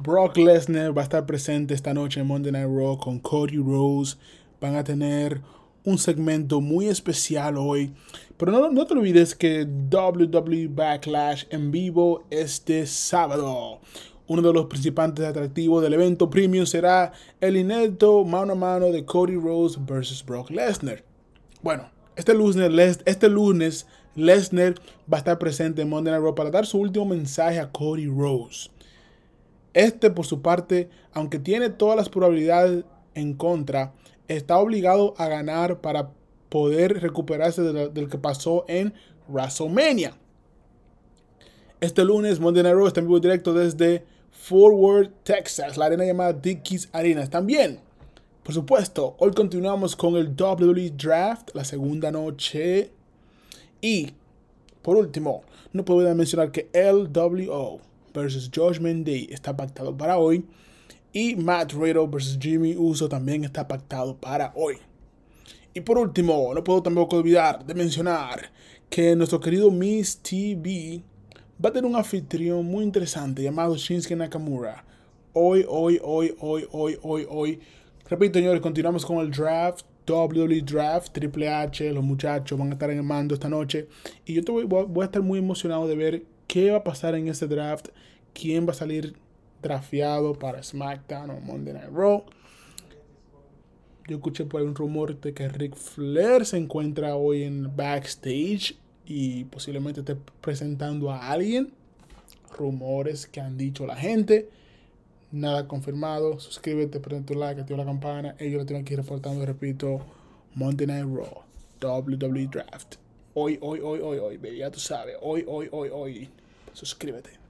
Brock Lesnar va a estar presente esta noche en Monday Night Raw con Cody Rose. Van a tener un segmento muy especial hoy. Pero no, no te olvides que WWE Backlash en vivo este sábado. Uno de los principales atractivos del evento premium será el inédito mano a mano de Cody Rose versus Brock Lesnar. Bueno, este lunes, este lunes Lesnar va a estar presente en Monday Night Raw para dar su último mensaje a Cody Rose. Este, por su parte, aunque tiene todas las probabilidades en contra, está obligado a ganar para poder recuperarse del que pasó en WrestleMania. Este lunes, Monday Night Raw está en vivo directo desde Forward, Texas, la arena llamada Dickies Arenas. También, por supuesto, hoy continuamos con el WWE Draft, la segunda noche. Y, por último, no puedo mencionar que LWO versus Josh Day está pactado para hoy. Y Matt Riddle versus Jimmy Uso también está pactado para hoy. Y por último, no puedo tampoco olvidar de mencionar que nuestro querido Miss TV va a tener un anfitrión muy interesante llamado Shinsuke Nakamura. Hoy, hoy, hoy, hoy, hoy, hoy, hoy. Repito, señores, continuamos con el draft. WWE Draft, Triple H, los muchachos van a estar en el mando esta noche. Y yo te voy, voy a estar muy emocionado de ver qué va a pasar en este draft, quién va a salir drafteado para SmackDown o Monday Night Raw. Yo escuché por ahí un rumor de que Rick Flair se encuentra hoy en backstage y posiblemente esté presentando a alguien. Rumores que han dicho la gente. Nada confirmado. Suscríbete, prende tu like, activa la campana. Ellos lo tienen aquí reportando, repito, Monday Night Raw, WWE Draft. Hoy, hoy, hoy, hoy, hoy, ya tú sabes. Hoy, hoy, hoy, hoy. Suscríbete.